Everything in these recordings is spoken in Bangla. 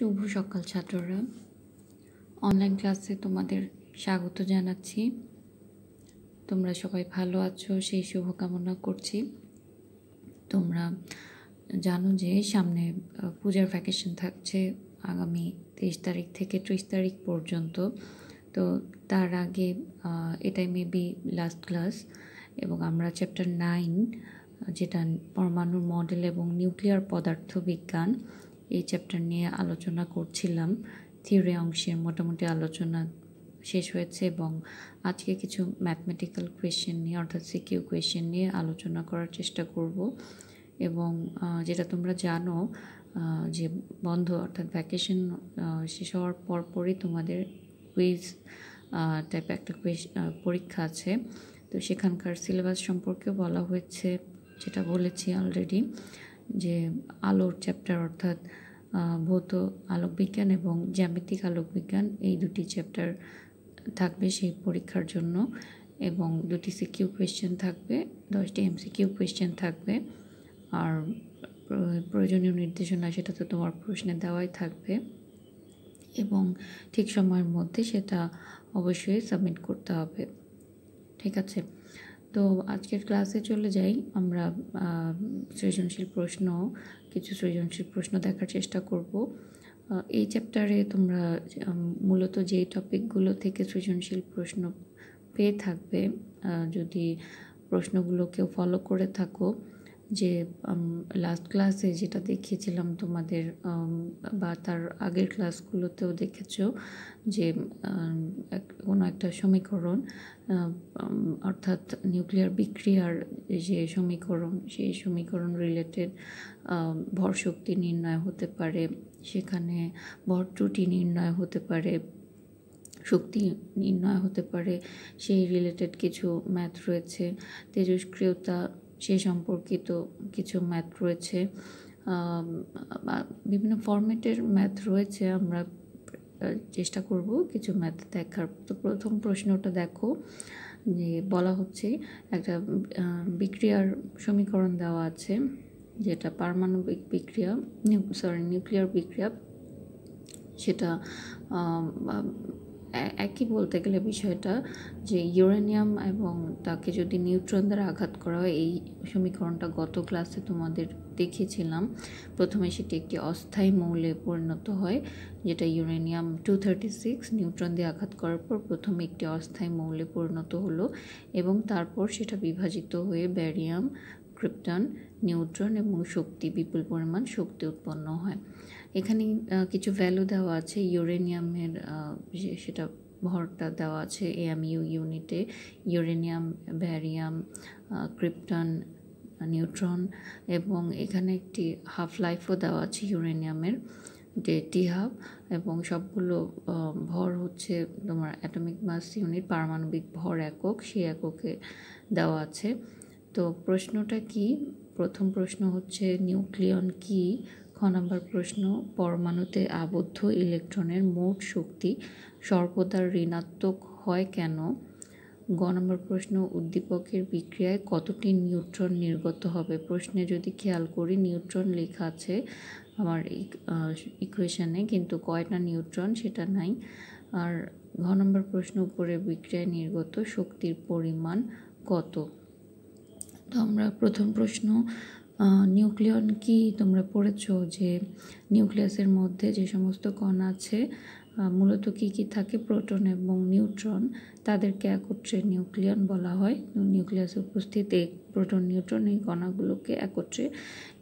শুভ সকাল ছাত্ররা অনলাইন ক্লাসে তোমাদের স্বাগত জানাচ্ছি তোমরা সবাই ভালো আছো সেই শুভকামনা করছি তোমরা জানো যে সামনে পূজার ভ্যাকেশন থাকছে আগামী তেইশ তারিখ থেকে ত্রিশ তারিখ পর্যন্ত তো তার আগে এটাই মেবি লাস্ট ক্লাস এবং আমরা চ্যাপ্টার নাইন যেটা পরমাণুর মডেল এবং নিউক্লিয়ার পদার্থ বিজ্ঞান এই চ্যাপ্টার নিয়ে আলোচনা করছিলাম থিওরি অংশের মোটামুটি আলোচনা শেষ হয়েছে এবং আজকে কিছু ম্যাথমেটিক্যাল কোয়েশ্চেন নিয়ে অর্থাৎ সিকিউ কোয়েশ্চেন নিয়ে আলোচনা করার চেষ্টা করব এবং যেটা তোমরা জানো যে বন্ধ অর্থাৎ ভ্যাকেশন শেষ হওয়ার পরপরই তোমাদের কুইজ টাইপ একটা পরীক্ষা আছে তো সেখানকার সিলেবাস সম্পর্কেও বলা হয়েছে যেটা বলেছি অলরেডি যে আলোর চ্যাপ্টার অর্থাৎ ভৌত আলোকবিজ্ঞান এবং জ্যামিতিক আলোকবিজ্ঞান এই দুটি চ্যাপ্টার থাকবে সেই পরীক্ষার জন্য এবং দুটি সিকিউ কোয়েশ্চেন থাকবে দশটি এমসিকিউ কোয়েশ্চেন থাকবে আর প্রয়োজনীয় নির্দেশনা সেটা তো তোমার প্রশ্নে দেওয়াই থাকবে এবং ঠিক সময়ের মধ্যে সেটা অবশ্যই সাবমিট করতে হবে ঠিক আছে তো আজকের ক্লাসে চলে যাই আমরা সৃজনশীল প্রশ্ন কিছু সৃজনশীল প্রশ্ন দেখার চেষ্টা করব এই চ্যাপ্টারে তোমরা মূলত যে টপিকগুলো থেকে সৃজনশীল প্রশ্ন পেয়ে থাকবে যদি প্রশ্নগুলো কেউ ফলো করে থাকো যে লাস্ট ক্লাসে যেটা দেখিয়েছিলাম তোমাদের বা তার আগের ক্লাসগুলোতেও দেখেছ যে কোনো একটা সমীকরণ অর্থাৎ নিউক্লিয়ার বিক্রিয়ার যে সমীকরণ সেই সমীকরণ রিলেটেড ভর শক্তি নির্ণয় হতে পারে সেখানে ভর ত্রুটি নির্ণয় হতে পারে শক্তি নির্ণয় হতে পারে সেই রিলেটেড কিছু ম্যাথ রয়েছে তেজস্ক্রিয়তা সেই সম্পর্কিত কিছু ম্যাথ রয়েছে বিভিন্ন ফর্মেটের ম্যাথ রয়েছে আমরা চেষ্টা করব কিছু ম্যাথ দেখার তো প্রথম প্রশ্নটা দেখো যে বলা হচ্ছে একটা বিক্রিয়ার সমীকরণ দেওয়া আছে যেটা পারমাণবিক বিক্রিয়া সরি নিউক্লিয়ার বিক্রিয়া সেটা একই বলতে গেলে বিষয়টা যে ইউরেনিয়াম এবং তাকে যদি নিউট্রন দ্বারা আঘাত করা হয় এই সমীকরণটা গত ক্লাসে তোমাদের দেখিয়েছিলাম প্রথমে সেটি একটি অস্থায়ী মৌলে পরিণত হয় যেটা uranium two thirty six neutron দিয়ে আঘাত করার পর প্রথমে একটি অস্থায়ী মৌলে পরিণত হলো এবং তারপর সেটা বিভাজিত হয়ে ব্যারিয়াম ক্রিপ্টন নিউট্রন এবং শক্তি বিপুল পরিমাণ শক্তি উৎপন্ন হয় এখানে কিছু ভ্যালু দেওয়া আছে ইউরেনিয়ামের সেটা ভরটা দেওয়া আছে এএমইউ ইউনিটে ইউরেনিয়াম ভ্যারিয়াম ক্রিপ্টন নিউট্রন এবং এখানে একটি হাফ লাইফও দেওয়া আছে ইউরেনিয়ামের যে টি হাফ এবং সবগুলো ভর হচ্ছে তোমার অ্যাটমিক মাস ইউনিট পারমাণবিক ভর একক সেই এককে দেওয়া আছে তো প্রশ্নটা কি প্রথম প্রশ্ন হচ্ছে নিউক্লিয়ন কি খ নম্বর প্রশ্ন পরমাণুতে আবদ্ধ ইলেকট্রনের মোট শক্তি সর্বদা ঋণাত্মক হয় কেন গ নম্বর প্রশ্ন উদ্দীপকের বিক্রিয়ায় কতটি নিউট্রন নির্গত হবে প্রশ্নে যদি খেয়াল করি নিউট্রন লেখা আছে আমার ইকুয়েশানে কিন্তু কয়টা নিউট্রন সেটা নাই আর ঘ নম্বর প্রশ্ন উপরে বিক্রিয়ায় নির্গত শক্তির পরিমাণ কত তো আমরা প্রথম প্রশ্ন নিউক্লিয়ন কি তোমরা পড়েছো যে নিউক্লিয়াসের মধ্যে যে সমস্ত কণ আছে মূলত কি কি থাকে প্রোটন এবং নিউট্রন তাদেরকে একত্রে নিউক্লিয়ন বলা হয় নিউক্লিয়াসে উপস্থিত এই প্রোটন নিউট্রন এই কণাগুলোকে একত্রে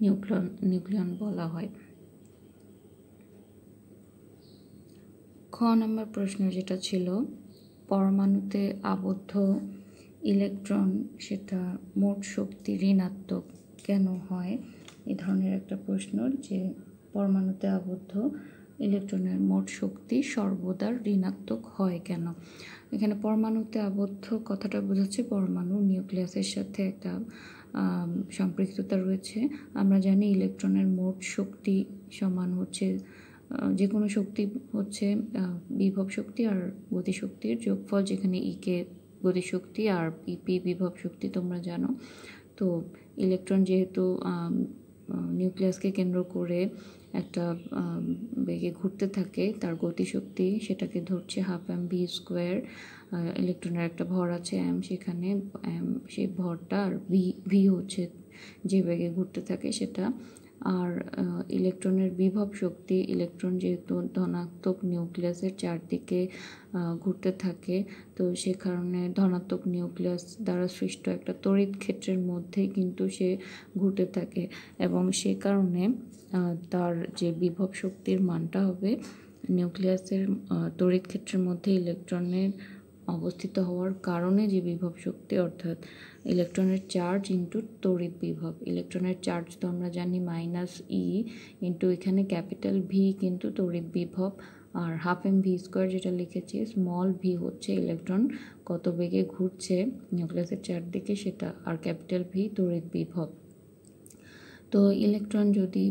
নিউক্লিয়ন নিউক্লিয়ন বলা হয় খ নম্বর প্রশ্ন যেটা ছিল পরমাণুতে আবদ্ধ ইলেকট্রন সেটা মোট শক্তি ঋণাত্মক কেন হয় এ ধরনের একটা প্রশ্ন যে পরমাণুতে আবদ্ধ ইলেকট্রনের মোট শক্তি সর্বদা ঋণাত্মক হয় কেন এখানে পরমাণুতে আবদ্ধ কথাটা বোঝাচ্ছে পরমাণু নিউক্লিয়াসের সাথে একটা সম্পৃক্ততা রয়েছে আমরা জানি ইলেকট্রনের মোট শক্তি সমান হচ্ছে যে কোনো শক্তি হচ্ছে বিভব শক্তি আর গতিশক্তির যোগফল যেখানে ইকে e গতিশক্তি আর পিপি বিভব শক্তি তোমরা জানো তো ইলেকট্রন যেহেতু নিউক্লিয়াসকে কেন্দ্র করে একটা বেগে ঘুরতে থাকে তার গতিশক্তি সেটাকে ধরছে হাফ এম ভি স্কোয়ার ইলেকট্রনের একটা ভর আছে এম সেখানে অ্যাম সেই ভরটা আর ভি ভি হচ্ছে যে বেগে ঘুরতে থাকে সেটা আর ইলেকট্রনের বিভব শক্তি ইলেকট্রন যেহেতু ধনাত্মক নিউক্লিয়াসের চারদিকে ঘুরতে থাকে তো সে কারণে ধনাত্মক নিউক্লিয়াস দ্বারা সৃষ্ট একটা তড়িৎ ক্ষেত্রের মধ্যেই কিন্তু সে ঘুরতে থাকে এবং সে কারণে তার যে বিভব শক্তির মানটা হবে নিউক্লিয়াসের তড়িৎ ক্ষেত্রের মধ্যে ইলেকট্রনের অবস্থিত হওয়ার কারণে যে বিভব শক্তি অর্থাৎ ইলেকট্রনের চার্জ ইন্টু তড়িৎ বিভব ইলেকট্রনের চার্জ তো আমরা জানি মাইনাস ই ইন্টু এখানে ক্যাপিটাল ভি কিন্তু তড়িৎ বিভব আর হাফ এম ভি স্কোয়ার যেটা লিখেছি স্মল ভি হচ্ছে ইলেকট্রন কত বেগে ঘুরছে নিউক্লিয়াসের চারদিকে সেটা আর ক্যাপিটাল ভি তড়িৎ বিভব তো ইলেকট্রন যদি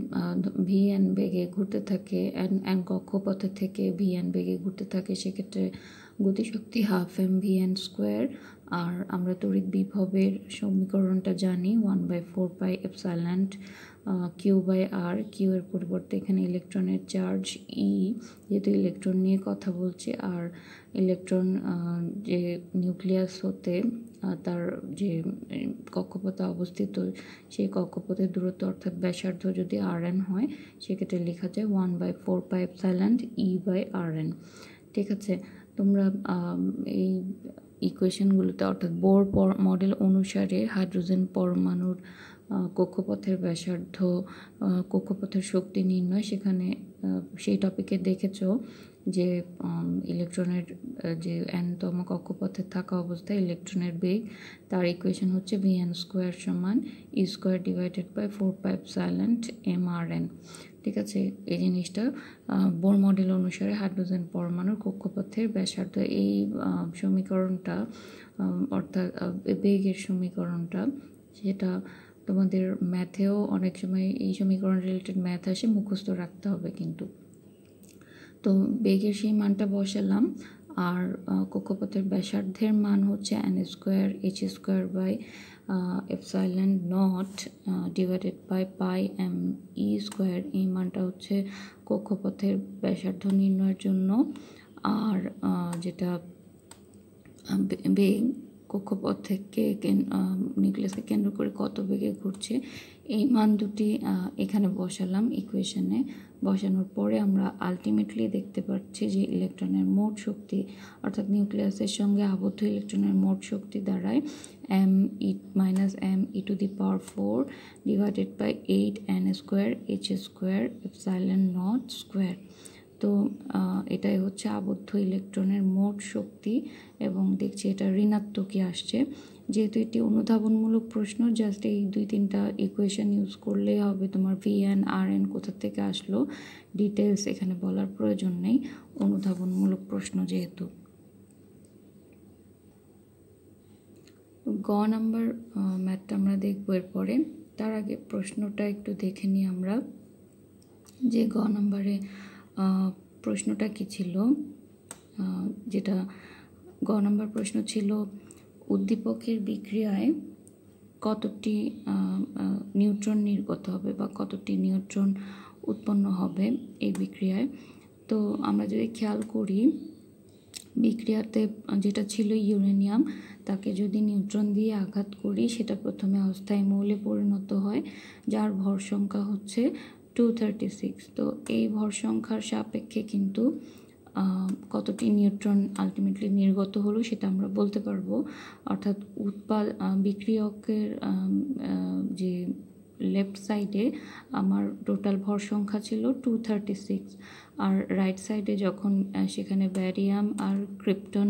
ভি এন বেগে ঘুরতে থাকে এন এন কক্ষপথে থেকে ভি এন বেগে ঘুরতে থাকে সেক্ষেত্রে গতিশক্তি half M V N square আর আমরা তড়িৎ বিভবের সমীকরণটা জানি one by four epsilon Q by R Q এর পরিবর্তে এখানে ইলেকট্রনের চার্জ ই যেহেতু ইলেকট্রন নিয়ে কথা বলছি আর ইলেকট্রন যে নিউক্লিয়াস হতে তার যে কক্ষপথে অবস্থিত সেই কক্ষপথের দূরত্ব অর্থাৎ ব্যাসার্ধ যদি আর এন হয় সেক্ষেত্রে লেখা যায় one by four pi epsilon E by R N ঠিক আছে তোমরা এই ইকুয়েশনগুলোতে অর্থাৎ বোর মডেল অনুসারে হাইড্রোজেন পরমাণুর কক্ষপথের ব্যাসার্ধ কক্ষপথের শক্তি নির্ণয় সেখানে সেই টপিকে দেখেছ যে ইলেকট্রনের যে এনতম কক্ষপথে থাকা অবস্থায় ইলেকট্রনের বেগ তার ইকুয়েশন হচ্ছে ভি স্কোয়ার সমান E square divided by four pi epsilon M R N ঠিক আছে এই জিনিসটা বোর মডেল অনুসারে হাইড্রোজেন পরমাণুর কক্ষপথের ব্যাসার্ধ এই সমীকরণটা অর্থাৎ বেগের সমীকরণটা সেটা তোমাদের ম্যাথেও অনেক সময় এই সমীকরণ রিলেটেড ম্যাথ আসে মুখস্থ রাখতে হবে কিন্তু তো বেগের সেই মানটা বসালাম আর কক্ষপথের ব্যাসার্ধের মান হচ্ছে N square H square by epsilon nought divided by pi M E square এই মানটা হচ্ছে কক্ষপথের ব্যাসার্ধ নির্ণয়ের জন্য আর যেটা বেগ কক্ষপথ থেকে নিউক্লিয়াসকে কেন্দ্র করে কত বেগে ঘুরছে এই মান দুটি এখানে বসালাম ইকুয়েশনে বসানোর পরে আমরা আলটিমেটলি দেখতে পাচ্ছি যে ইলেকট্রনের মোট শক্তি অর্থাৎ নিউক্লিয়াসের সঙ্গে আবদ্ধ ইলেকট্রনের মোট শক্তি দ্বারায় M E minus M E to the power four divided by eight N square H square epsilon nought square তো এটাই হচ্ছে আবদ্ধ ইলেকট্রনের মোট শক্তি এবং দেখছি এটা ঋণাত্মকই আসছে যেহেতু এটি অনুধাবনমূলক প্রশ্ন জাস্ট এই দুই তিনটা ইকুয়েশন ইউজ করলেই হবে তোমার ভি এন আর এন কোথা থেকে আসলো ডিটেলস এখানে বলার প্রয়োজন নেই অনুধাবনমূলক প্রশ্ন যেহেতু গ নাম্বার ম্যাথটা আমরা দেখবো এরপরে তার আগে প্রশ্নটা একটু দেখে নিই আমরা যে গ নাম্বারে প্রশ্নটা কি ছিল যেটা গ নম্বর প্রশ্ন ছিল উদ্দীপকের বিক্রিয়ায় কতটি নিউট্রন নির্গত হবে বা কতটি নিউট্রন উৎপন্ন হবে এই বিক্রিয়ায় তো আমরা যদি খেয়াল করি বিক্রিয়াতে যেটা ছিল ইউরেনিয়াম তাকে যদি নিউট্রন দিয়ে আঘাত করি সেটা প্রথমে অস্থায়ী মৌলে পরিণত হয় যার ভর সংখ্যা হচ্ছে টু থার্টি সিক্স তো এই ভর সংখ্যার সাপেক্ষে কিন্তু কতটি নিউট্রন আলটিমেটলি নির্গত হলো সেটা আমরা বলতে পারবো অর্থাৎ উৎপাদ বিক্রিয়কের যে লেফট সাইডে আমার টোটাল ভর সংখ্যা ছিল টু থার্টি সিক্স আর রাইট সাইডে যখন সেখানে ব্যারিয়াম আর ক্রিপ্টন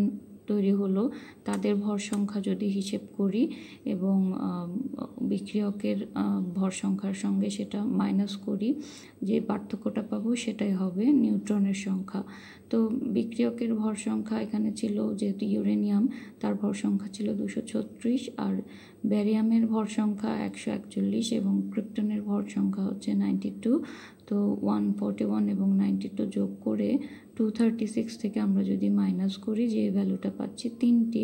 তৈরি হলো তাদের ভর সংখ্যা যদি হিসেব করি এবং বিক্রিয়কের ভর সংখ্যার সঙ্গে সেটা মাইনাস করি যে পার্থক্যটা পাবো সেটাই হবে নিউট্রনের সংখ্যা তো বিক্রিয়কের ভর সংখ্যা এখানে ছিল যেহেতু ইউরেনিয়াম তার ভর সংখ্যা ছিল দুশো ছত্রিশ আর ব্যারিয়ামের ভর সংখ্যা একশো একচল্লিশ এবং ক্রিপ্টনের ভর সংখ্যা হচ্ছে নাইনটি টু তো ওয়ান ফর্টি ওয়ান এবং নাইনটি টু যোগ করে টু থার্টি সিক্স থেকে আমরা যদি মাইনাস করি যে ভ্যালুটা পাচ্ছি তিনটি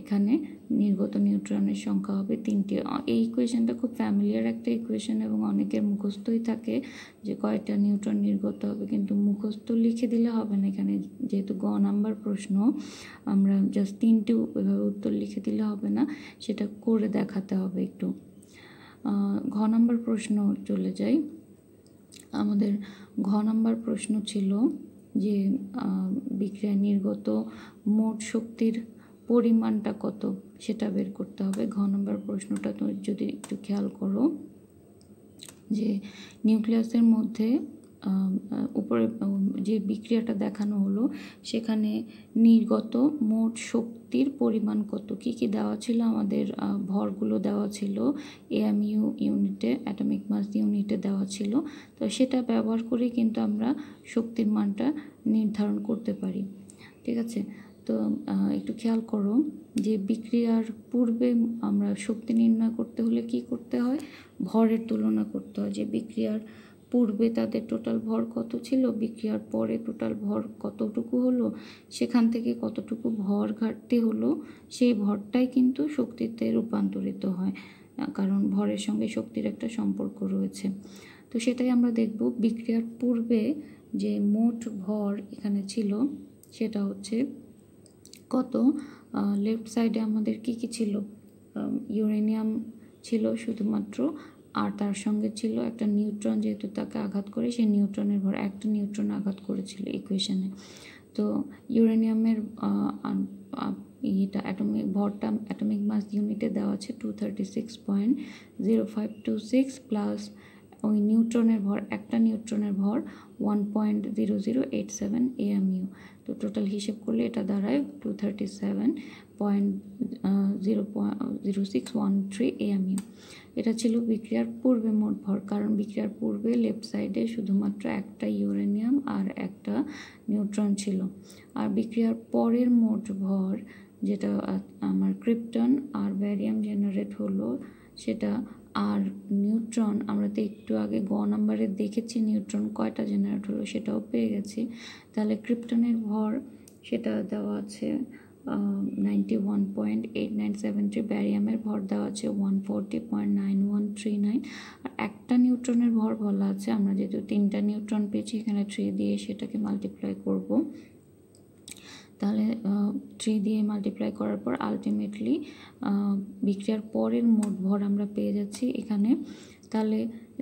এখানে নির্গত নিউট্রনের সংখ্যা হবে তিনটি এই ইকুয়েশনটা খুব ফ্যামিলিয়ার একটা ইকুয়েশন এবং অনেকের মুখস্থই থাকে যে কয়টা নিউট্রন নির্গত হবে কিন্তু মুখস্থ লিখে দিলে হবে না এখানে যেহেতু গ নাম্বার প্রশ্ন আমরা জাস্ট তিনটে এভাবে উত্তর লিখে দিলে হবে না সেটা করে দেখাতে হবে একটু ঘ নাম্বার প্রশ্ন চলে যায় আমাদের ঘ নম্বর প্রশ্ন ছিল যে বিক্রিয়া নির্গত মোট শক্তির পরিমাণটা কত সেটা বের করতে হবে ঘ নম্বর প্রশ্নটা যদি একটু খেয়াল করো যে নিউক্লিয়াসের মধ্যে উপরে যে বিক্রিয়াটা দেখানো হলো সেখানে নির্গত মোট শক্তির পরিমাণ কত কি কি দেওয়া ছিল আমাদের ভরগুলো দেওয়া ছিল এএমইউ ইউনিটে অ্যাটমিক মাস ইউনিটে দেওয়া ছিল তো সেটা ব্যবহার করে কিন্তু আমরা শক্তির মানটা নির্ধারণ করতে পারি ঠিক আছে তো একটু খেয়াল করো যে বিক্রিয়ার পূর্বে আমরা শক্তি নির্ণয় করতে হলে কি করতে হয় ভরের তুলনা করতে হয় যে বিক্রিয়ার পূর্বে তাদের টোটাল ভর কত ছিল বিক্রিয়ার পরে টোটাল ভর কতটুকু হলো সেখান থেকে কতটুকু ভর ঘাটতি হলো সেই ভরটাই কিন্তু শক্তিতে রূপান্তরিত হয় কারণ ভরের সঙ্গে শক্তির একটা সম্পর্ক রয়েছে তো সেটাই আমরা দেখব বিক্রিয়ার পূর্বে যে মোট ভর এখানে ছিল সেটা হচ্ছে কত লেফট সাইডে আমাদের কি কি ছিল ইউরেনিয়াম ছিল শুধুমাত্র আর তার সঙ্গে ছিল একটা নিউট্রন যেহেতু তাকে আঘাত করে সেই নিউট্রনের ভর একটা নিউট্রন আঘাত করেছিল ইকুয়েশনে তো ইউরেনিয়ামের ইয়েটা অ্যাটমিক ভরটা অ্যাটমিক মাস ইউনিটে দেওয়া আছে two thirty six point zero five two six plus ওই নিউট্রনের ভর একটা নিউট্রনের ভর one point zero zero eight seven AMU তো টোটাল হিসেব করলে এটা দাঁড়ায় two thirty seven point zero zero six one three AMU এটা ছিল বিক্রিয়ার পূর্বে মোট ভর কারণ বিক্রিয়ার পূর্বে লেফট সাইডে শুধুমাত্র একটা ইউরেনিয়াম আর একটা নিউট্রন ছিল আর বিক্রিয়ার পরের মোট ভর যেটা আমার ক্রিপ্টন আর ব্যারিয়াম জেনারেট হলো সেটা আর নিউট্রন আমরা তো একটু আগে গ নাম্বারে দেখেছি নিউট্রন কয়টা জেনারেট হলো সেটাও পেয়ে গেছি তাহলে ক্রিপ্টনের ভর সেটা দেওয়া আছে ninety one point eight nine seven ব্যারিয়ামের ভর দেওয়া আছে one forty point nine one three nine আর একটা নিউট্রনের ভর বলা আছে আমরা যেহেতু তিনটা নিউট্রন পেয়েছি এখানে থ্রি দিয়ে সেটাকে মাল্টিপ্লাই করব তাহলে থ্রি দিয়ে মাল্টিপ্লাই করার পর আলটিমেটলি বিক্রিয়ার পরের মোট ভর আমরা পেয়ে যাচ্ছি এখানে তাহলে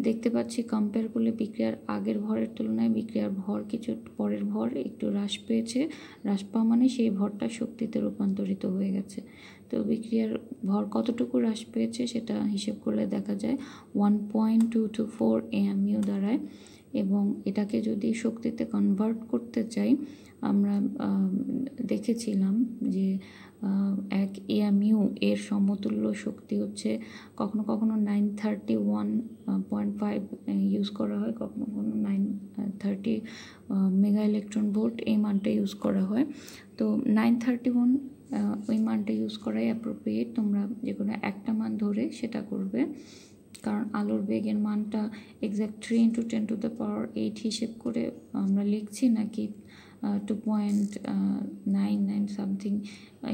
দেখতে পাচ্ছি কম্পেয়ার করলে বিক্রিয়ার আগের ভরের তুলনায় বিক্রিয়ার ভর কিছু পরের ভর একটু হ্রাস পেয়েছে হ্রাস পাওয়া মানে সেই ভরটা শক্তিতে রূপান্তরিত হয়ে গেছে তো বিক্রিয়ার ভর কতটুকু হ্রাস পেয়েছে সেটা হিসেব করলে দেখা যায় one point two two four AMU দ্বারায় এবং এটাকে যদি শক্তিতে কনভার্ট করতে চাই আমরা দেখেছিলাম যে এক এএমইউ এর সমতুল্য শক্তি হচ্ছে কখনো কখনো nine thirty one point five use করা হয় কখনো কখনো nine thirty mega electron volt এই মানটা ইউজ করা হয় তো নাইন থার্টি ওয়ান ওই মানটা ইউজ করাই অ্যাপ্রোপ্রিয়েট তোমরা যে কোনো একটা মান ধরে সেটা করবে কারণ আলোর বেগের মানটা exact three into ten to the power eight হিসেব করে আমরা লিখছি নাকি two point nine nine something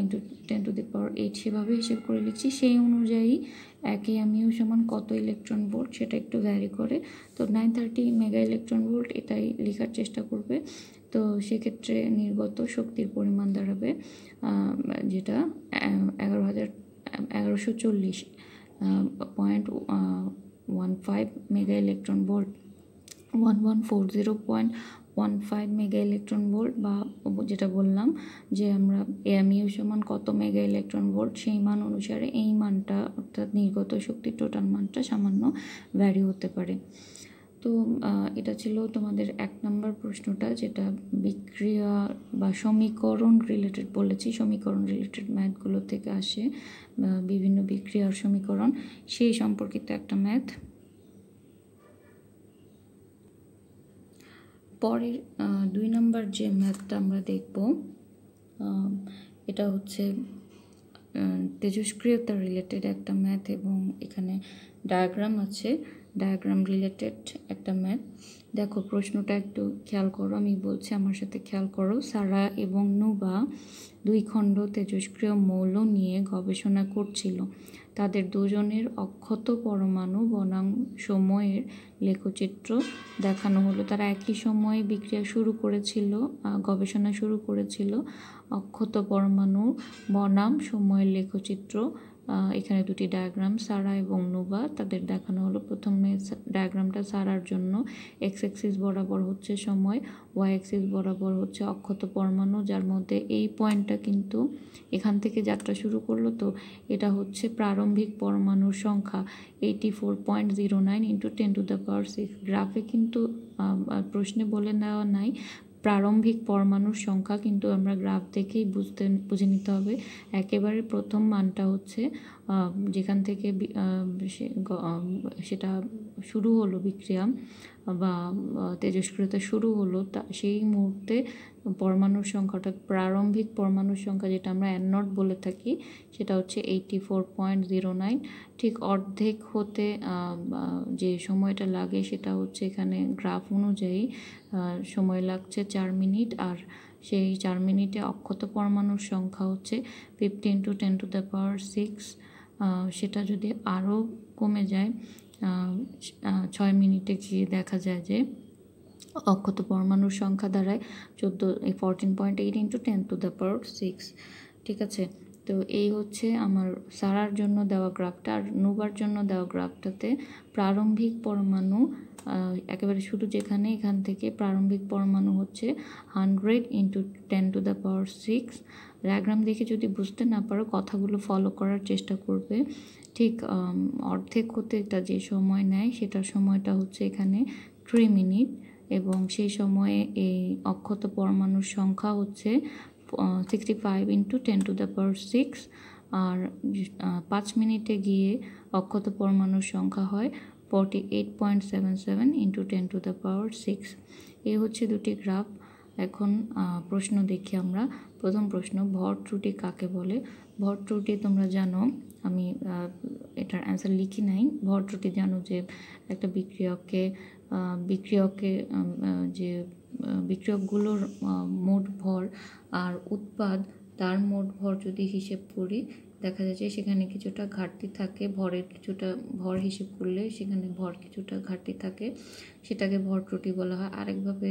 into ten to the power eight সেভাবে হিসেব করে লিখছি সেই অনুযায়ী একে আমিও সমান কত ইলেকট্রন ভোল্ট সেটা একটু ভ্যারি করে তো nine thirty mega electron volt এটাই লেখার চেষ্টা করবে তো সেক্ষেত্রে নির্গত শক্তির পরিমাণ দাঁড়াবে যেটা এগারো হাজার এগারোশো চল্লিশ point one five mega electron volt one one four zero point one five mega electron volt বা যেটা বললাম যে আমরা এমইউ সমান কত মেগা ইলেকট্রন ভোল্ট সেই মান অনুসারে এই মানটা অর্থাৎ নির্গত শক্তির টোটাল মানটা সামান্য ভ্যারি হতে পারে তো এটা ছিল তোমাদের এক নম্বর প্রশ্নটা যেটা বিক্রিয়া বা সমীকরণ রিলেটেড বলেছি সমীকরণ রিলেটেড ম্যাথগুলো থেকে আসে বিভিন্ন বিক্রিয়ার সমীকরণ সেই সম্পর্কিত একটা ম্যাথ পরের দুই নম্বর যে ম্যাথটা আমরা দেখব এটা হচ্ছে তেজস্ক্রিয়তা রিলেটেড একটা ম্যাথ এবং এখানে ডায়াগ্রাম আছে ডায়াগ্রাম রিলেটেড একটা ম্যাথ দেখো প্রশ্নটা একটু খেয়াল করো আমি বলছি আমার সাথে খেয়াল করো সারা এবং নুবা দুই খণ্ড তেজস্ক্রিয় মৌল নিয়ে গবেষণা করছিল তাদের দুজনের অক্ষত পরমাণু বনাম সময়ের লেখচিত্র দেখানো হলো তারা একই সময়ে বিক্রিয়া শুরু করেছিল গবেষণা শুরু করেছিল অক্ষত পরমাণু বনাম সময়ের লেখচিত্র এখানে দুটি ডায়াগ্রাম সারা এবং নোবা তাদের দেখানো হলো প্রথমে ডায়াগ্রামটা সারার জন্য এক্স এক্সিস বরাবর হচ্ছে সময় ওয়াই এক্সিস বরাবর হচ্ছে অক্ষত পরমাণু যার মধ্যে এই পয়েন্টটা কিন্তু এখান থেকে যাত্রা শুরু করলো তো এটা হচ্ছে প্রারম্ভিক পরমাণুর সংখ্যা eighty four point zero nine into ten to the power six গ্রাফে কিন্তু প্রশ্নে বলে নেওয়া নাই প্রারম্ভিক পরমাণুর সংখ্যা কিন্তু আমরা গ্রাফ দেখেই বুঝতে বুঝে নিতে হবে একেবারে প্রথম মানটা হচ্ছে যেখান থেকে সেটা শুরু হলো বিক্রিয়া বা তেজস্ক্রিয়তা শুরু হলো তা সেই মুহূর্তে পরমাণুর সংখ্যাটা প্রারম্ভিক পরমাণুর সংখ্যা যেটা আমরা নট বলে থাকি সেটা হচ্ছে eighty four point zero nine ঠিক অর্ধেক হতে যে সময়টা লাগে সেটা হচ্ছে এখানে গ্রাফ অনুযায়ী সময় লাগছে চার মিনিট আর সেই চার মিনিটে অক্ষত পরমাণুর সংখ্যা হচ্ছে fifteen to ten to the power six সেটা যদি আরও কমে যায় ছয় মিনিটে গিয়ে দেখা যায় যে অক্ষত পরমাণুর সংখ্যা দাঁড়ায় চোদ্দো এই fourteen point eight into ten to the power six ঠিক আছে তো এই হচ্ছে আমার সারার জন্য দেওয়া গ্রাফটা আর নোবার জন্য দেওয়া গ্রাফটাতে প্রারম্ভিক পরমাণু একেবারে শুধু যেখানে এখান থেকে প্রারম্ভিক পরমাণু হচ্ছে hundred into ten to the power six diagram দেখে যদি বুঝতে না পারো কথাগুলো ফলো করার চেষ্টা করবে ঠিক অর্ধেক হতে এটা যে সময় নেয় সেটার সময়টা হচ্ছে এখানে থ্রি মিনিট এবং সেই সময়ে এই অক্ষত পরমাণুর সংখ্যা হচ্ছে sixty five into ten to the power six আর পাঁচ মিনিটে গিয়ে অক্ষত পরমাণুর সংখ্যা হয় forty eight point seven seven into ten to the power six এই হচ্ছে দুটি গ্রাফ এখন প্রশ্ন দেখি আমরা প্রথম প্রশ্ন ভর ত্রুটি কাকে বলে ভর ত্রুটি তোমরা জানো আমি এটার অ্যান্সার লিখি নাই ভর ত্রুটি জানো যে একটা বিক্রিয়ককে বিক্রিয়কে যে বিক্রিয়কগুলোর মোট ভর আর উৎপাদ তার মোট ভর যদি হিসেব করি দেখা যাচ্ছে সেখানে কিছুটা ঘাটতি থাকে ভরের কিছুটা ভর হিসেব করলে সেখানে ভর কিছুটা ঘাটতি থাকে সেটাকে ভর ত্রুটি বলা হয় আরেকভাবে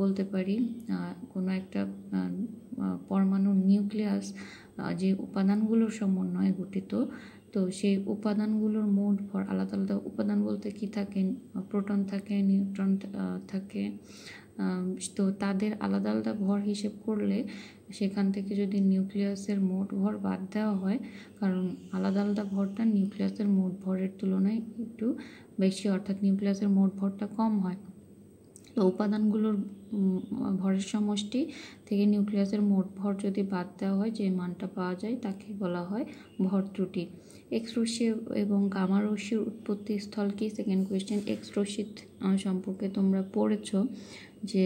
বলতে পারি কোনো একটা পরমাণু নিউক্লিয়াস যে উপাদানগুলোর সমন্বয়ে গঠিত তো সেই উপাদানগুলোর মোট ভর আলাদা আলাদা উপাদান বলতে কি থাকে প্রোটন থাকে নিউট্রন থাকে তো তাদের আলাদা আলাদা ভর হিসেব করলে সেখান থেকে যদি নিউক্লিয়াসের মোট ভর বাদ দেওয়া হয় কারণ আলাদা আলাদা ভরটা নিউক্লিয়াসের মোট ভরের তুলনায় একটু বেশি অর্থাৎ নিউক্লিয়াসের মোট ভরটা কম হয় তো উপাদানগুলোর ভরের সমষ্টি থেকে নিউক্লিয়াসের মোট ভর যদি বাদ দেওয়া হয় যে মানটা পাওয়া যায় তাকে বলা হয় ভর ত্রুটি এক্স রশ্মি এবং গামা রশ্মির উৎপত্তি স্থল কি সেকেন্ড কোয়েশ্চেন এক্স রশ্মি সম্পর্কে তোমরা পড়েছ যে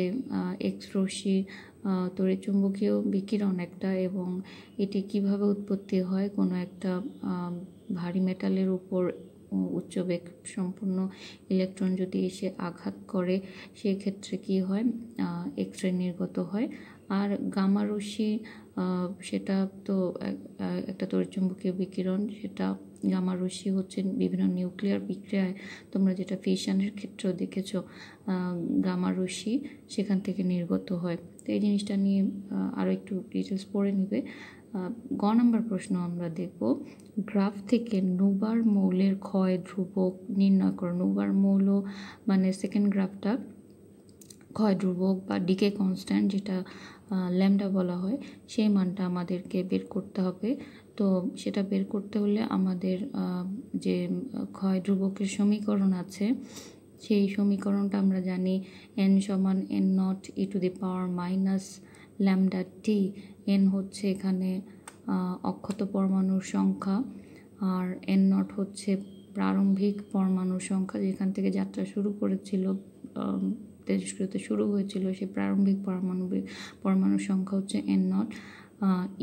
এক্স রশ্মি তড়িৎ চুম্বকীয় বিকিরণ একটা এবং এটি কিভাবে উৎপত্তি হয় কোনো একটা ভারী মেটালের উপর উচ্চ বেগ সম্পন্ন ইলেকট্রন যদি এসে আঘাত করে সেক্ষেত্রে কি হয় এক্স রে নির্গত হয় আর গামা রশ্মি সেটা তো একটা চুম্বকীয় বিকিরণ সেটা গামা রশ্মি হচ্ছে বিভিন্ন নিউক্লিয়ার বিক্রিয়ায় তোমরা যেটা ফিশনের ক্ষেত্রেও দেখেছো গামা রশ্মি সেখান থেকে নির্গত হয় তো এই জিনিসটা নিয়ে আরও একটু ডিটেলস পড়ে নেবে গ নম্বর প্রশ্ন আমরা দেখব গ্রাফ থেকে নোবার মৌলের ক্ষয় ধ্রুবক নির্ণয় করো নোবার মৌল মানে সেকেন্ড গ্রাফটা ক্ষয় ধ্রুবক বা ডিকে কনস্ট্যান্ট যেটা ল্যামডা বলা হয় সেই মানটা আমাদেরকে বের করতে হবে তো সেটা বের করতে হলে আমাদের যে ক্ষয় ধ্রুবকের সমীকরণ আছে সেই সমীকরণটা আমরা জানি এন সমান N nought E to the power minus lambda T N হচ্ছে এখানে অক্ষত পরমাণুর সংখ্যা আর এন নট হচ্ছে প্রারম্ভিক পরমাণুর সংখ্যা যেখান থেকে যাত্রা শুরু করেছিল তেজস্ক্রিয়তে শুরু হয়েছিল সেই প্রারম্ভিক পরমাণু পরমাণুর সংখ্যা হচ্ছে N nought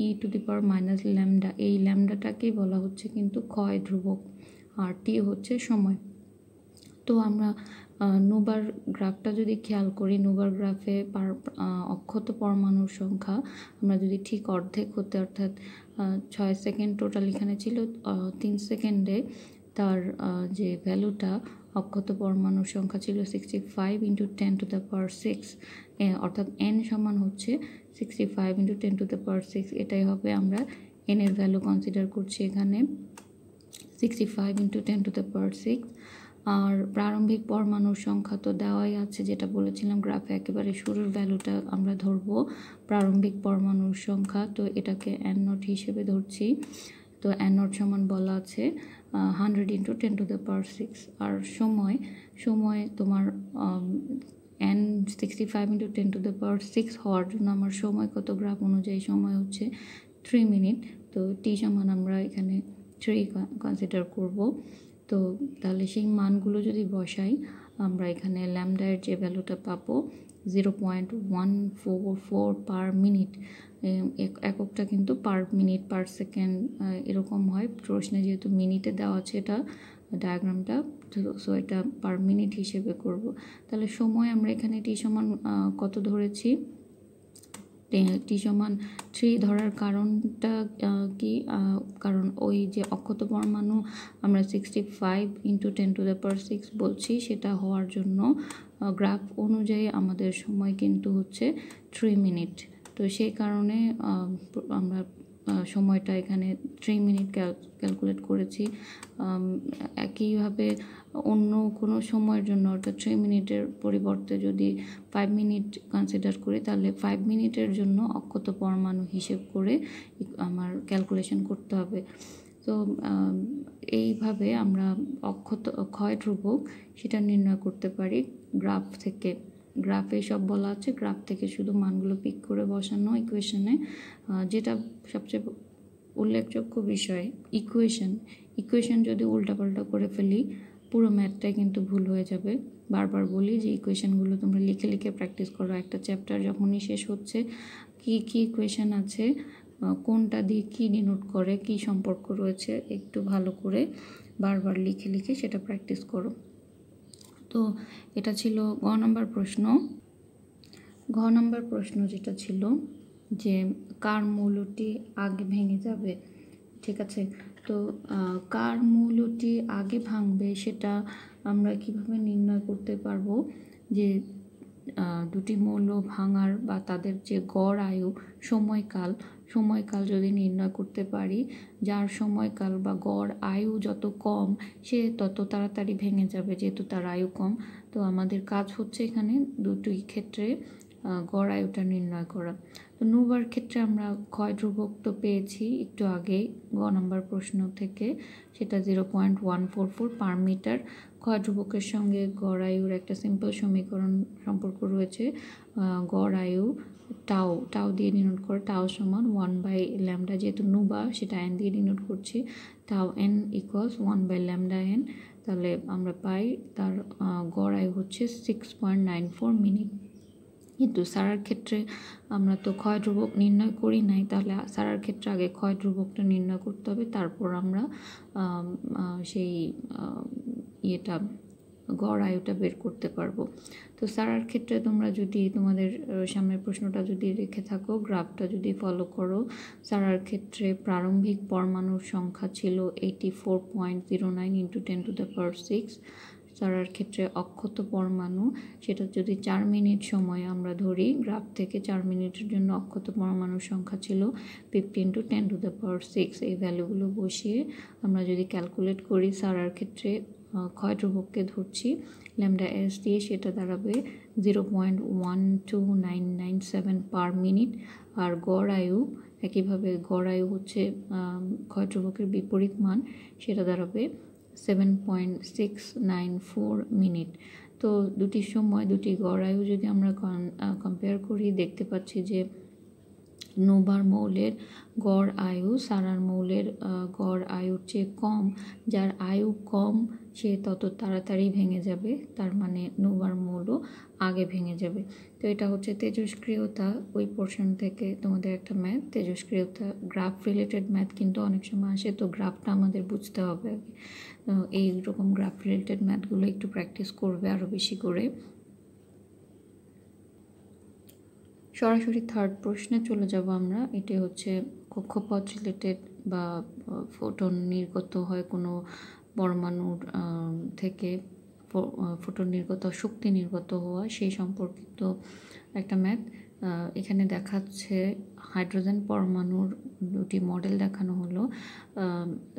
E to the power minus lambda এই ল্যামডাটাকেই বলা হচ্ছে কিন্তু ক্ষয় ধ্রুবক আর টি হচ্ছে সময় তো আমরা নোবার গ্রাফটা যদি খেয়াল করি নোবার গ্রাফে পার অক্ষত পরমাণুর সংখ্যা আমরা যদি ঠিক অর্ধেক হতে অর্থাৎ ছয় সেকেন্ড টোটাল এখানে ছিল তিন সেকেন্ডে তার যে ভ্যালুটা অক্ষত পরমাণুর সংখ্যা ছিল sixty five into ten to the power six অর্থাৎ এন সমান হচ্ছে sixty five into ten to the power six এটাই হবে আমরা এন এর ভ্যালু কনসিডার করছি এখানে sixty five into ten to the power six আর প্রারম্ভিক পরমাণুর সংখ্যা তো দেওয়াই আছে যেটা বলেছিলাম গ্রাফে একেবারে শুরুর ভ্যালুটা আমরা ধরবো প্রারম্ভিক পরমাণুর সংখ্যা তো এটাকে এন নট হিসেবে ধরছি তো এন নট সমান বলা আছে hundred into ten to the power six আর সময় সময় তোমার N sixty five into ten to the power six হওয়ার জন্য আমার সময় কত গ্রাফ অনুযায়ী সময় হচ্ছে থ্রি মিনিট তো টি সমান আমরা এখানে থ্রি কনসিডার করব তো তাহলে সেই মানগুলো যদি বসাই আমরা এখানে ল্যামডায়ের যে ভ্যালুটা পাবো zero point one four four per minute এককটা কিন্তু পার মিনিট পার সেকেন্ড এরকম হয় প্রশ্নে যেহেতু মিনিটে দেওয়া আছে এটা ডায়াগ্রামটা সো এটা পার মিনিট হিসেবে করব তাহলে সময় আমরা এখানে টি সমান কত ধরেছি টি সমান থ্রি ধরার কারণটা কি কারণ ওই যে অক্ষত পরমাণু আমরা sixty five into ten to the power six বলছি সেটা হওয়ার জন্য গ্রাফ অনুযায়ী আমাদের সময় কিন্তু হচ্ছে থ্রি মিনিট তো সেই কারণে আমরা সময়টা এখানে থ্রি মিনিট ক্যালকুলেট করেছি একইভাবে অন্য কোনো সময়ের জন্য অর্থাৎ থ্রি মিনিটের পরিবর্তে যদি ফাইভ মিনিট কনসিডার করি তাহলে ফাইভ মিনিটের জন্য অক্ষত পরমাণু হিসেব করে আমার ক্যালকুলেশন করতে হবে তো এইভাবে আমরা অক্ষত ক্ষয় ধ্রুবক সেটা নির্ণয় করতে পারি গ্রাফ থেকে গ্রাফে সব বলা আছে গ্রাফ থেকে শুধু মানগুলো পিক করে বসানো ইকুয়েশনে যেটা সবচেয়ে উল্লেখযোগ্য বিষয় ইকুয়েশন ইকুয়েশন যদি উল্টাপাল্টা করে ফেলি পুরো ম্যাথটাই কিন্তু ভুল হয়ে যাবে বারবার বলি যে ইকুয়েশনগুলো তোমরা লিখে লিখে প্র্যাকটিস করো একটা চ্যাপ্টার যখনই শেষ হচ্ছে কি কি ইকুয়েশন আছে কোনটা দিয়ে কী ডিনোট করে কি সম্পর্ক রয়েছে একটু ভালো করে বারবার লিখে লিখে সেটা প্র্যাকটিস করো তো এটা ছিল গ নম্বর প্রশ্ন ঘ নম্বর প্রশ্ন যেটা ছিল যে কার মৌলটি আগে ভেঙে যাবে ঠিক আছে তো কার মৌলটি আগে ভাঙবে সেটা আমরা কিভাবে নির্ণয় করতে পারবো যে দুটি মৌল ভাঙার বা তাদের যে গড় আয়ু সময়কাল সময়কাল যদি নির্ণয় করতে পারি যার সময়কাল বা গড় আয়ু যত কম সে তত তাড়াতাড়ি ভেঙে যাবে যেহেতু তার আয়ু কম তো আমাদের কাজ হচ্ছে এখানে দুটোই ক্ষেত্রে গড় আয়ুটা নির্ণয় করা তো নোবার ক্ষেত্রে আমরা ক্ষয় ধ্রুবক তো পেয়েছি একটু আগে গ নম্বর প্রশ্ন থেকে সেটা zero point one four four per metre ক্ষয় ধ্রুবকের সঙ্গে গড় আয়ুর একটা সিম্পল সমীকরণ সম্পর্ক রয়েছে গড় আয়ু টাও টাও দিয়ে ডিনোট করে টাও সমান ওয়ান বাই ল্যামডা যেহেতু নুবা সেটা এন দিয়ে ডিনোট করছি tau N equals one by lambda N তাহলে আমরা পাই তার গড় আয় হচ্ছে six point nine four minute কিন্তু সারার ক্ষেত্রে আমরা তো ক্ষয় ধ্রুবক নির্ণয় করি নাই তাহলে সারার ক্ষেত্রে আগে ক্ষয় ধ্রুবকটা নির্ণয় করতে হবে তারপর আমরা সেই ইয়েটা গড় আয়ুটা বের করতে পারবো তো সারার ক্ষেত্রে তোমরা যদি তোমাদের সামনের প্রশ্নটা যদি রেখে থাকো গ্রাফটা যদি ফলো করো সারার ক্ষেত্রে প্রারম্ভিক পরমাণুর সংখ্যা ছিল eighty four point zero nine into ten to the power six সারার ক্ষেত্রে অক্ষত পরমাণু সেটা যদি চার মিনিট সময় আমরা ধরি গ্রাফ থেকে চার মিনিটের জন্য অক্ষত পরমাণুর সংখ্যা ছিল fifteen to ten to the power six এই ভ্যালুগুলো বসিয়ে আমরা যদি ক্যালকুলেট করি সারার ক্ষেত্রে ক্ষয় ধ্রুবককে ধরছি ল্যামডা এস দিয়ে সেটা দাঁড়াবে zero point one two nine nine seven per minute আর গড় আয়ু একইভাবে গড় আয়ু হচ্ছে ক্ষয় ধ্রুবকের বিপরীত মান সেটা দাঁড়াবে seven point six nine four minute তো দুটি সময় দুটি গড় আয়ু যদি আমরা কম্পেয়ার করি দেখতে পাচ্ছি যে নোবার মৌলের গড় আয়ু সারার মৌলের গড় আয়ুর চেয়ে কম যার আয়ু কম সে তত তাড়াতাড়ি ভেঙে যাবে তার মানে নোবার মৌলও আগে ভেঙে যাবে তো এটা হচ্ছে তেজস্ক্রিয়তা ওই পোর্শন থেকে তোমাদের একটা ম্যাথ তেজস্ক্রিয়তা গ্রাফ রিলেটেড ম্যাথ কিন্তু অনেক সময় আসে তো গ্রাফটা আমাদের বুঝতে হবে আগে এই রকম গ্রাফ রিলেটেড ম্যাথগুলো একটু প্র্যাকটিস করবে আরও বেশি করে সরাসরি থার্ড প্রশ্নে চলে যাব আমরা এটি হচ্ছে কক্ষপথ রিলেটেড বা ফোটন নির্গত হয় কোনো পরমাণুর থেকে ফোটন নির্গত শক্তি নির্গত হওয়া সেই সম্পর্কিত একটা ম্যাথ এখানে দেখাচ্ছে হাইড্রোজেন পরমাণুর দুটি মডেল দেখানো হলো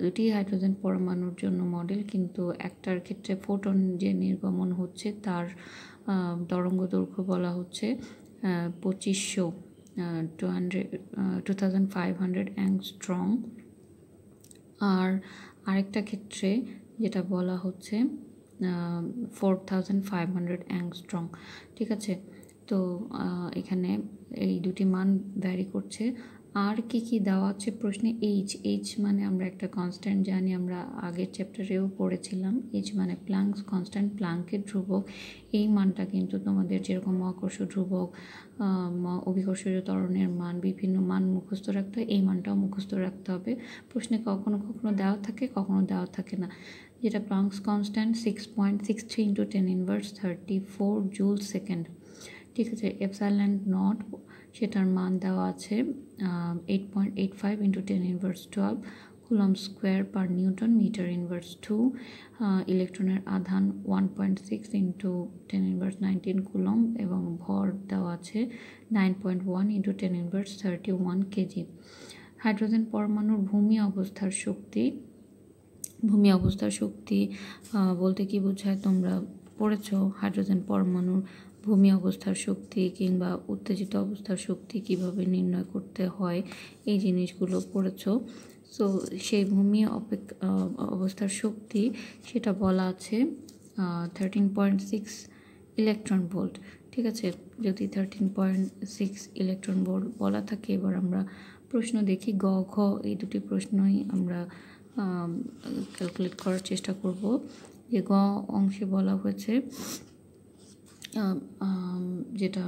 দুটি হাইড্রোজেন পরমাণুর জন্য মডেল কিন্তু একটার ক্ষেত্রে ফোটন যে নির্গমন হচ্ছে তার তরঙ্গ দৈর্ঘ্য বলা হচ্ছে পঁচিশশো two hundred two thousand five hundred angstrom আর আরেকটা ক্ষেত্রে যেটা বলা হচ্ছে four thousand five hundred angstrom ঠিক আছে তো এখানে এই দুটি মান ভ্যারি করছে আর কি কি দেওয়া আছে প্রশ্নে এইচ এইচ মানে আমরা একটা কনস্ট্যান্ট জানি আমরা আগের চ্যাপ্টারেও পড়েছিলাম এইচ মানে প্লাঙ্ক কনস্ট্যান্ট প্লাঙ্কের ধ্রুবক এই মানটা কিন্তু তোমাদের যেরকম মহাকর্ষ ধ্রুবক অভিকর্ষ ত্বরণের মান বিভিন্ন মান মুখস্থ রাখতে হয় এই মানটাও মুখস্থ রাখতে হবে প্রশ্নে কখনো কখনো দেওয়া থাকে কখনো দেওয়া থাকে না যেটা Planck's constant six point six three into ten inverse thirty four joule second ঠিক আছে এফসাইল্যান্ড নট সেটার মান দেওয়া আছে eight point eight five into ten inverse twelve coulomb square per newton metre inverse two ইলেকট্রনের আধান one point six into ten inverse nineteen coulomb এবং ভর দেওয়া আছে nine point one into ten inverse thirty one kg hydrogen পরমাণুর ভূমি অবস্থার শক্তি ভূমি অবস্থার শক্তি বলতে কি বোঝায় তোমরা পড়েছ হাইড্রোজেন পরমাণুর ভূমি অবস্থার শক্তি কিংবা উত্তেজিত অবস্থার শক্তি কিভাবে নির্ণয় করতে হয় এই জিনিসগুলো পড়েছ সো সেই ভূমি অপেক্ষা অবস্থার শক্তি সেটা বলা আছে thirteen point six electron volt ঠিক আছে যদি thirteen point six electron volt বলা থাকে এবার আমরা প্রশ্ন দেখি গ ঘ এই দুটি প্রশ্নই আমরা ক্যালকুলেট করার চেষ্টা করব যে গ অংশে বলা হয়েছে যেটা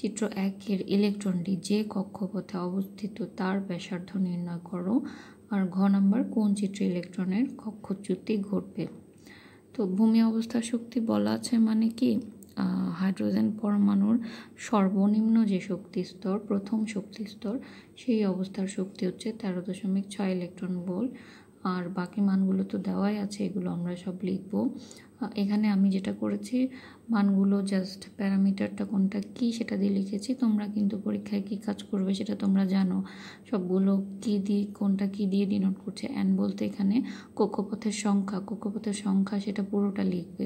চিত্র একের ইলেকট্রনটি যে কক্ষপথে অবস্থিত তার ব্যাসার্ধ নির্ণয় করো আর ঘ নাম্বার কোন চিত্রে ইলেকট্রনের কক্ষচ্যুতি ঘটবে তো ভূমি অবস্থা শক্তি বলা আছে মানে কি হাইড্রোজেন পরমাণুর সর্বনিম্ন যে শক্তি স্তর প্রথম শক্তি স্তর সেই অবস্থার শক্তি হচ্ছে তেরো দশমিক ছয় ইলেকট্রন ভোল্ট আর বাকি মানগুলো তো দেওয়াই আছে এগুলো আমরা সব লিখবো এখানে আমি যেটা করেছি মানগুলো জাস্ট প্যারামিটারটা কোনটা কি সেটা দিয়ে লিখেছি তোমরা কিন্তু পরীক্ষায় কি কাজ করবে সেটা তোমরা জানো সবগুলো কি দিয়ে কোনটা কি দিয়ে ডিনোট করছে অ্যান বলতে এখানে কক্ষপথের সংখ্যা কক্ষপথের সংখ্যা সেটা পুরোটা লিখবে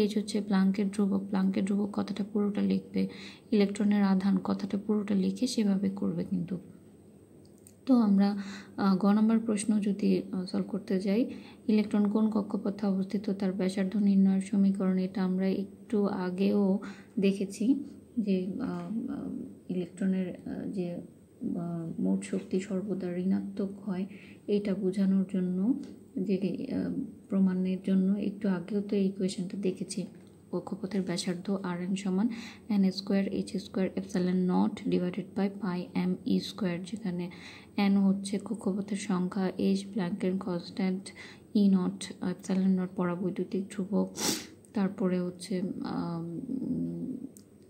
এজ হচ্ছে প্লাঙ্কের ধ্রুবক প্লাঙ্কের ধ্রুবক কথাটা পুরোটা লিখবে ইলেকট্রনের আধান কথাটা পুরোটা লিখে সেভাবে করবে কিন্তু তো আমরা গ নম্বর প্রশ্ন যদি সলভ করতে যাই ইলেকট্রন কোন কক্ষপথে অবস্থিত তার ব্যাসার্ধ নির্ণয়ের সমীকরণ এটা আমরা একটু আগেও দেখেছি যে ইলেকট্রনের যে মোট শক্তি সর্বদা ঋণাত্মক হয় এইটা বোঝানোর জন্য যে প্রমাণের জন্য একটু আগেও তো এই ইকুয়েশনটা দেখেছি কক্ষপথের ব্যাসার্ধ আর এন সমান n square H square epsilon naught divided by pi M E square যেখানে এন হচ্ছে কক্ষপথের সংখ্যা এইচ ব্ল্যাঙ্কের constant e naught epsilon naught পরাবৈদ্যুতিক ধ্রুবক তারপরে হচ্ছে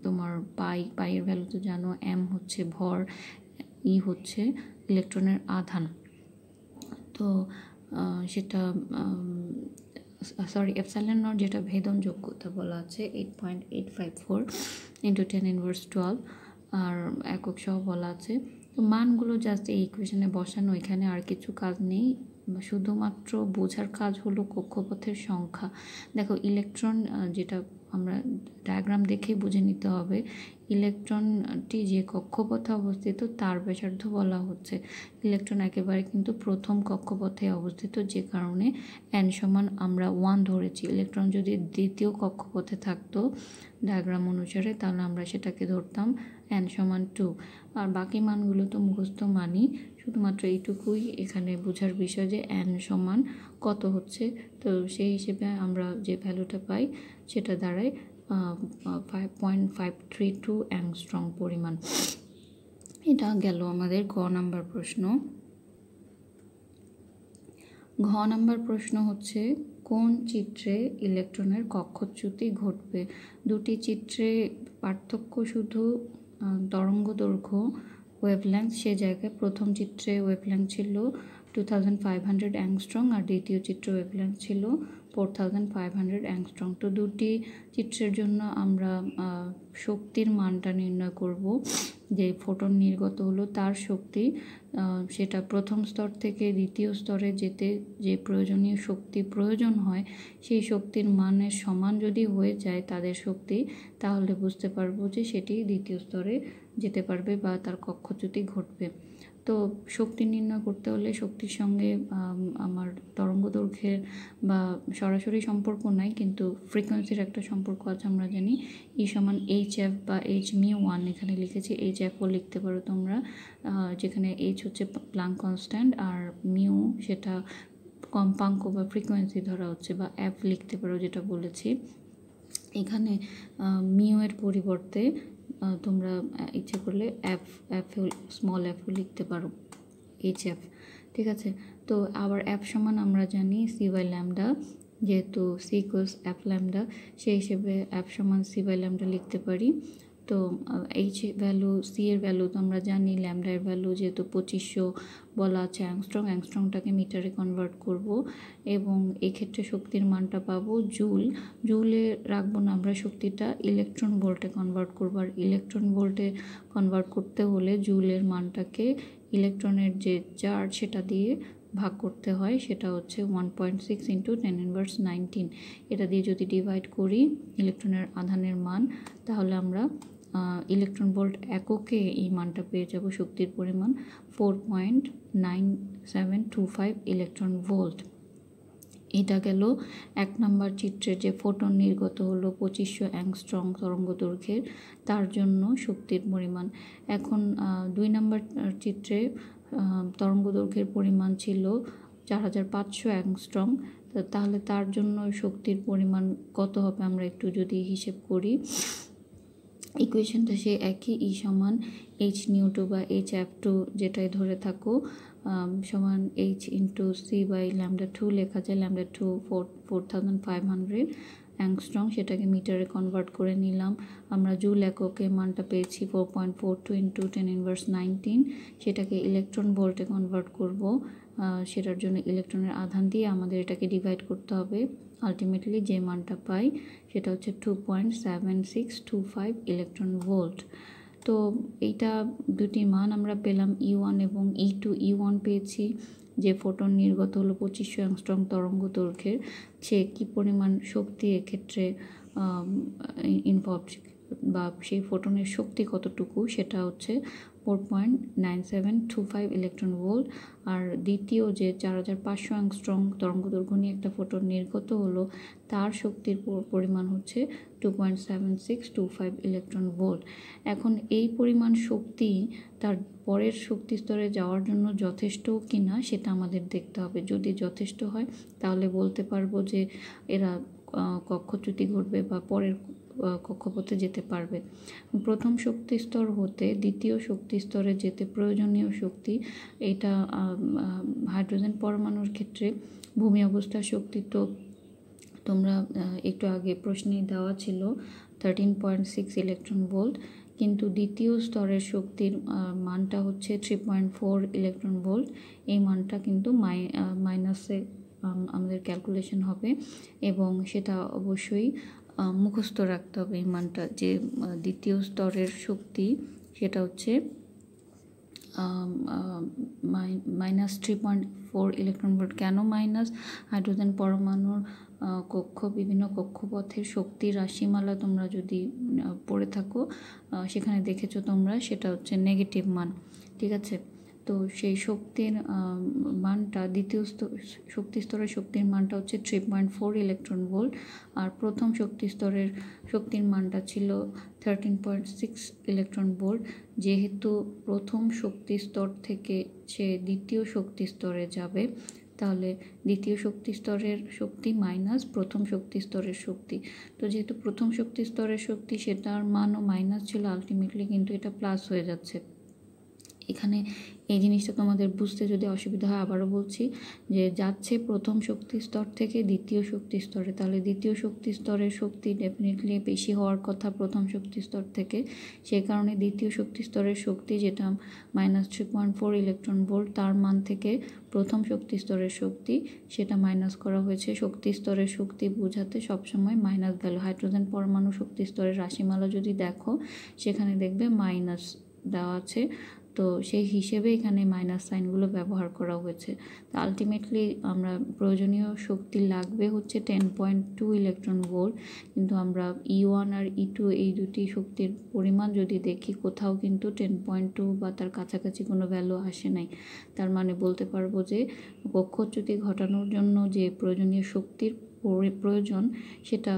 তোমার পাই পাইয়ের ভ্যালু তো জানো এম হচ্ছে ভর ই e হচ্ছে ইলেকট্রনের আধান তো সেটা সরি এফসাইলন নট যেটা ভেদন যোগ্যতা বলা আছে eight point eight five four into ten inverse twelve আর একক সহ বলা আছে তো মানগুলো জাস্ট এই ইকুয়েশনে বসানো এখানে আর কিছু কাজ নেই শুধুমাত্র বোঝার কাজ হলো কক্ষপথের সংখ্যা দেখো ইলেকট্রন যেটা আমরা ডায়াগ্রাম দেখেই বুঝে নিতে হবে ইলেকট্রনটি যে কক্ষপথে অবস্থিত তার ব্যাসার্ধ বলা হচ্ছে ইলেকট্রন একেবারে কিন্তু প্রথম কক্ষপথে অবস্থিত যে কারণে এন সমান আমরা ওয়ান ধরেছি ইলেকট্রন যদি দ্বিতীয় কক্ষপথে থাকতো ডায়াগ্রাম অনুসারে তাহলে আমরা সেটাকে ধরতাম এন সমান টু আর বাকি মানগুলো তো মুখস্থ মানি শুধুমাত্র এইটুকুই এখানে বোঝার বিষয় যে এন সমান কত হচ্ছে তো সেই হিসেবে আমরা যে ভ্যালুটা পাই সেটা দ্বারাই five point five three two angstrom পরিমাণ এটা গেল আমাদের ঘ নাম্বার প্রশ্ন ঘ নাম্বার প্রশ্ন হচ্ছে কোন চিত্রে ইলেকট্রনের কক্ষচ্যুতি ঘটবে দুটি চিত্রে পার্থক্য শুধু তরঙ্গ দৈর্ঘ্য ওয়েভলেন্থ সে জায়গায় প্রথম চিত্রে ওয়েভলেন্থ ছিল two thousand five hundred angstrom আর দ্বিতীয় চিত্র ওয়েভলেন্থ ছিল four thousand five hundred angstrom তো দুটি চিত্রের জন্য আমরা শক্তির মানটা নির্ণয় করব যে ফোটন নির্গত হলো তার শক্তি সেটা প্রথম স্তর থেকে দ্বিতীয় স্তরে যেতে যে প্রয়োজনীয় শক্তি প্রয়োজন হয় সেই শক্তির মানের সমান যদি হয়ে যায় তাদের শক্তি তাহলে বুঝতে পারবো যে সেটি দ্বিতীয় স্তরে যেতে পারবে বা তার কক্ষচ্যুতি ঘটবে তো শক্তি নির্ণয় করতে হলে শক্তির সঙ্গে আমার তরঙ্গ দৈর্ঘ্যের বা সরাসরি সম্পর্ক নাই কিন্তু ফ্রিকোয়েন্সির একটা সম্পর্ক আছে আমরা জানি ই e সমান এইচ এফ বা এইচ মিউ ওয়ান এখানে লিখেছি এইচ এফও লিখতে পারো তোমরা যেখানে এইচ হচ্ছে প্লাং কনস্ট্যান্ট আর মিউ সেটা কম্পাঙ্ক বা ফ্রিকোয়েন্সি ধরা হচ্ছে বা অ্যাপ লিখতে পারো যেটা বলেছি এখানে এর পরিবর্তে তোমরা ইচ্ছে করলে অ্যাপ অ্যাপেও স্মল অ্যাপও লিখতে পারো এইচ এফ ঠিক আছে তো আবার অ্যাপ সমান আমরা জানি সি ওয়াই ল্যামডা যেহেতু সিকোস অ্যাপ ল্যামডা সেই হিসেবে অ্যাপ সমান সি ওয়াই ল্যামডা লিখতে পারি তো এইচ ভ্যালু সি এর ভ্যালু তো আমরা জানি এর ভ্যালু যেহেতু পঁচিশশো বলা আছে অ্যাংস্ট্রং অ্যাংস্ট্রংটাকে মিটারে কনভার্ট করব এবং এক্ষেত্রে শক্তির মানটা পাবো জুল জুলে রাখবো না আমরা শক্তিটা ইলেকট্রন ভোল্টে কনভার্ট করবো আর ইলেকট্রন ভোল্টে কনভার্ট করতে হলে জুলের মানটাকে ইলেকট্রনের যে চার্জ সেটা দিয়ে ভাগ করতে হয় সেটা হচ্ছে one point six into ten inverse nineteen এটা দিয়ে যদি ডিভাইড করি ইলেকট্রনের আধানের মান তাহলে আমরা ইলেকট্রন ভোল্ট এককে এই মানটা পেয়ে যাব শক্তির পরিমাণ four point nine seven two five electron volt এটা গেল এক নম্বর চিত্রে যে ফোটন নির্গত হলো পঁচিশশো অ্যাংস্ট্রং তরঙ্গ দৈর্ঘ্যের তার জন্য শক্তির পরিমাণ এখন দুই নম্বর চিত্রে তরঙ্গ দৈর্ঘ্যের পরিমাণ ছিল চার হাজার পাঁচশো অ্যাংস্ট্রং তাহলে তার জন্য শক্তির পরিমাণ কত হবে আমরা একটু যদি হিসেব করি ইকুয়েশনটা সেই একই ই e সমান এইচ নিউ টু বা এইচ অ্যাপ টু যেটাই ধরে থাকো সমান h into c by lambda two লেখা যায় lambda two four four thousand five hundred angstrom সেটাকে মিটারে কনভার্ট করে নিলাম আমরা জুল এককে মানটা পেয়েছি four point four two into ten inverse nineteen সেটাকে ইলেকট্রন ভোল্টে কনভার্ট করব সেটার জন্য ইলেকট্রনের আধান দিয়ে আমাদের এটাকে ডিভাইড করতে হবে আলটিমেটলি যে মানটা পাই সেটা হচ্ছে two point seven six two five electron volt তো এইটা দুটি মান আমরা পেলাম ই e ওয়ান এবং ই টু ই ওয়ান পেয়েছি যে ফোটন নির্গত হলো পঁচিশশো অ্যাংস্ট্রং তরঙ্গ দৈর্ঘ্যের সে কী পরিমাণ শক্তি এক্ষেত্রে ইনভলভ বা সেই ফোটনের শক্তি কতটুকু সেটা হচ্ছে four point nine seven two five electron volt আর দ্বিতীয় যে চার হাজার পাঁচশো স্ট্রং তরঙ্গ নিয়ে একটা ফোটন নির্গত হলো তার শক্তির পরিমাণ হচ্ছে two point seven six two five electron volt এখন এই পরিমাণ শক্তি তার পরের শক্তি স্তরে যাওয়ার জন্য যথেষ্ট কি না সেটা আমাদের দেখতে হবে যদি যথেষ্ট হয় তাহলে বলতে পারবো যে এরা কক্ষচ্যুতি ঘটবে বা পরের কক্ষপথে যেতে পারবে প্রথম শক্তিস্তর হতে দ্বিতীয় শক্তিস্তরে যেতে প্রয়োজনীয় শক্তি এটা হাইড্রোজেন পরমাণুর ক্ষেত্রে ভূমি অবস্থার শক্তি তো তোমরা একটু আগে প্রশ্নে দেওয়া ছিল thirteen point six electron volt কিন্তু দ্বিতীয় স্তরের শক্তির মানটা হচ্ছে three point four electron volt এই মানটা কিন্তু মাই মাইনাসে আমাদের ক্যালকুলেশন হবে এবং সেটা অবশ্যই মুখস্থ রাখতে হবে মানটা যে দ্বিতীয় স্তরের শক্তি সেটা হচ্ছে minus three point four electron volt কেন মাইনাস হাইড্রোজেন পরমাণুর কক্ষ বিভিন্ন কক্ষপথের শক্তি রাশিমালা তোমরা যদি পড়ে থাকো সেখানে দেখেছো তোমরা সেটা হচ্ছে নেগেটিভ মান ঠিক আছে তো সেই শক্তির মানটা দ্বিতীয় শক্তি স্তরের শক্তির মানটা হচ্ছে three point four electron volt আর প্রথম শক্তি স্তরের শক্তির মানটা ছিল thirteen point six electron volt যেহেতু প্রথম শক্তি স্তর থেকে সে দ্বিতীয় শক্তি স্তরে যাবে তাহলে দ্বিতীয় শক্তি স্তরের শক্তি মাইনাস প্রথম শক্তি স্তরের শক্তি তো যেহেতু প্রথম শক্তি স্তরের শক্তি সেটার মানও মাইনাস ছিল আলটিমেটলি কিন্তু এটা প্লাস হয়ে যাচ্ছে এখানে এই জিনিসটা তোমাদের বুঝতে যদি অসুবিধা হয় আবারও বলছি যে যাচ্ছে প্রথম শক্তি স্তর থেকে দ্বিতীয় শক্তি স্তরে তাহলে দ্বিতীয় শক্তি স্তরের শক্তি ডেফিনেটলি বেশি হওয়ার কথা প্রথম শক্তি স্তর থেকে সেই কারণে দ্বিতীয় শক্তি স্তরের শক্তি যেটা minus three point four electron volt তার মান থেকে প্রথম শক্তি স্তরের শক্তি সেটা মাইনাস করা হয়েছে শক্তি স্তরের শক্তি বোঝাতে সবসময় মাইনাস গেল হাইড্রোজেন পরমাণু শক্তি স্তরের রাশিমালা যদি দেখো সেখানে দেখবে মাইনাস দেওয়া আছে তো সেই হিসেবে এখানে মাইনাস সাইনগুলো ব্যবহার করা হয়েছে তো আলটিমেটলি আমরা প্রয়োজনীয় শক্তি লাগবে হচ্ছে ten point two electron volt কিন্তু আমরা ই e ওয়ান আর ই e টু এই দুটি শক্তির পরিমাণ যদি দেখি কোথাও কিন্তু টেন পয়েন্ট টু বা তার কাছাকাছি কোনো ভ্যালু আসে নাই তার মানে বলতে পারবো যে কক্ষচ্যুতি ঘটানোর জন্য যে প্রয়োজনীয় শক্তির প্রয়োজন সেটা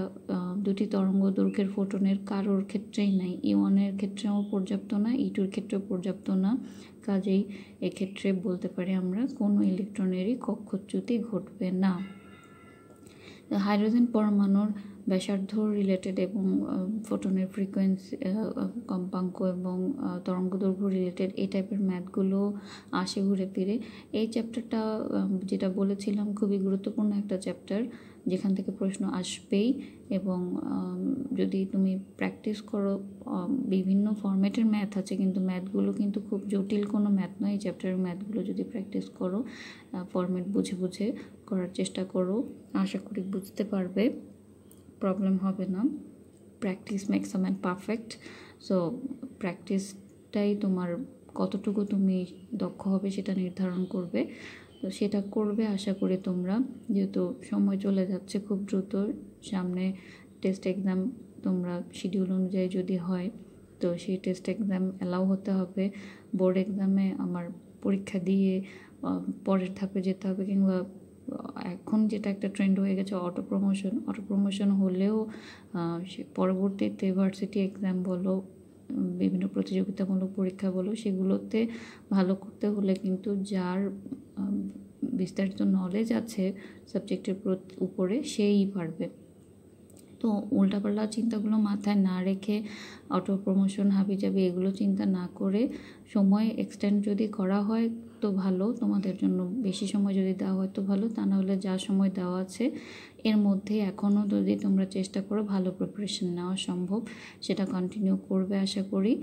দুটি তরঙ্গ দৈর্ঘ্যের ফোটনের কারোর ক্ষেত্রেই নাই ই e ওয়ানের ক্ষেত্রেও পর্যাপ্ত না ই e টুর ক্ষেত্রেও পর্যাপ্ত না কাজেই এক্ষেত্রে বলতে পারি আমরা কোনো ইলেকট্রনেরই কক্ষচ্যুতি ঘটবে না হাইড্রোজেন পরমাণুর ব্যাসার্ধ রিলেটেড এবং ফোটনের ফ্রিকোয়েন্সি কম্পাঙ্ক এবং তরঙ্গদৈর্ঘ্য রিলেটেড এই টাইপের ম্যাথগুলো আসে ঘুরে ফিরে এই চ্যাপ্টারটা যেটা বলেছিলাম খুবই গুরুত্বপূর্ণ একটা চ্যাপ্টার যেখান থেকে প্রশ্ন আসবেই এবং যদি তুমি প্র্যাকটিস করো বিভিন্ন ফর্ম্যাটের ম্যাথ আছে কিন্তু ম্যাথগুলো কিন্তু খুব জটিল কোনো ম্যাথ নয় এই চ্যাপ্টারের ম্যাথগুলো যদি প্র্যাকটিস করো ফর্ম্যাট বুঝে বুঝে করার চেষ্টা করো আশা করি বুঝতে পারবে প্রবলেম হবে না practice makes a man perfect so প্র্যাকটিসটাই তোমার কতটুকু তুমি দক্ষ হবে সেটা নির্ধারণ করবে তো সেটা করবে আশা করি তোমরা যেহেতু সময় চলে যাচ্ছে খুব দ্রুত সামনে টেস্ট এক্সাম তোমরা শিডিউল অনুযায়ী যদি হয় তো সেই টেস্ট এক্সাম অ্যালাউ হতে হবে বোর্ড এক্সামে আমার পরীক্ষা দিয়ে পরের ধাপে যেতে হবে কিংবা এখন যেটা একটা ট্রেন্ড হয়ে গেছে অটো প্রমোশন অটো প্রমোশন হলেও পরবর্তীতে ইউনিভার্সিটি এক্সাম বলো বিভিন্ন প্রতিযোগিতামূলক পরীক্ষা বলো সেগুলোতে ভালো করতে হলে কিন্তু যার বিস্তারিত নলেজ আছে সাবজেক্টের উপরে সেই পারবে তো উল্টাপাল্লা চিন্তাগুলো মাথায় না রেখে অটো প্রমোশন হাবি যাবি এগুলো চিন্তা না করে সময় এক্সটেন্ড যদি করা হয় তো ভালো তোমাদের জন্য বেশি সময় যদি দেওয়া হয় তো ভালো তা নাহলে যা সময় দেওয়া আছে এর মধ্যে এখনও যদি তোমরা চেষ্টা করো ভালো প্রিপারেশন নেওয়া সম্ভব সেটা কন্টিনিউ করবে আশা করি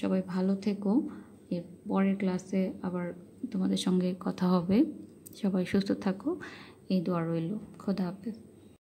সবাই ভালো থেকো এর পরের ক্লাসে আবার তোমাদের সঙ্গে কথা হবে সবাই সুস্থ থাকো এই দোয়া রইল খোদা হাফেজ